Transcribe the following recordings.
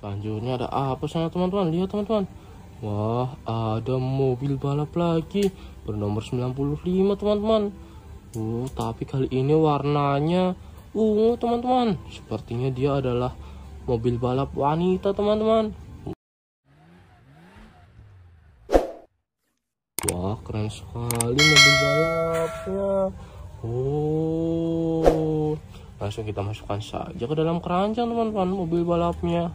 Selanjutnya ada apa sana teman-teman? Lihat teman-teman. Wah, ada mobil balap lagi bernomor 95 teman-teman. Uh, tapi kali ini warnanya ungu teman-teman. Sepertinya dia adalah mobil balap wanita teman-teman. Wah, keren sekali mobil balapnya. Oh, langsung kita masukkan saja ke dalam keranjang teman-teman mobil balapnya.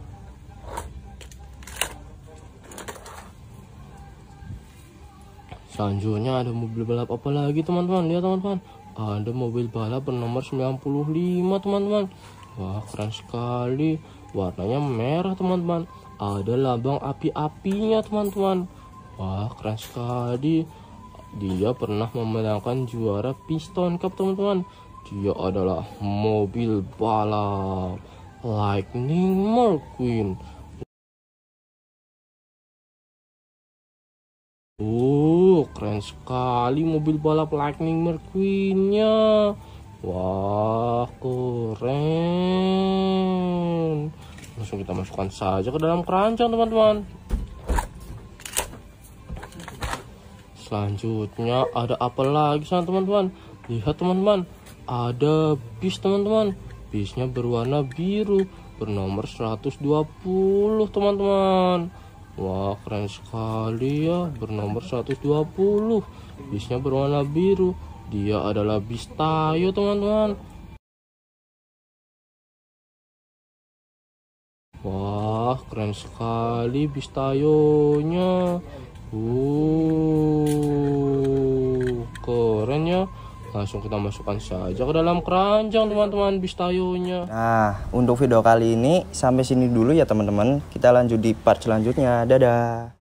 Selanjutnya ada mobil balap apa lagi teman-teman? Lihat teman-teman. Ada mobil balap bernomor 95 teman-teman. Wah keren sekali. Warnanya merah teman-teman. Ada lambang api-apinya teman-teman. Wah keren sekali. Dia pernah memenangkan juara Piston Cup teman-teman. Dia adalah mobil balap Lightning McQueen. Oh, keren sekali mobil balap Lightning Mercury-nya wah keren langsung kita masukkan saja ke dalam keranjang teman-teman selanjutnya ada apa lagi sana teman-teman lihat teman-teman ada bis teman-teman bisnya berwarna biru bernomor 120 teman-teman Wah keren sekali ya bernomor 120 Bisnya berwarna biru Dia adalah bis tayo teman-teman Wah keren sekali bis tayonya uh. langsung kita masukkan saja ke dalam keranjang teman-teman bis tayonya. Nah, untuk video kali ini sampai sini dulu ya teman-teman. Kita lanjut di part selanjutnya. Dadah.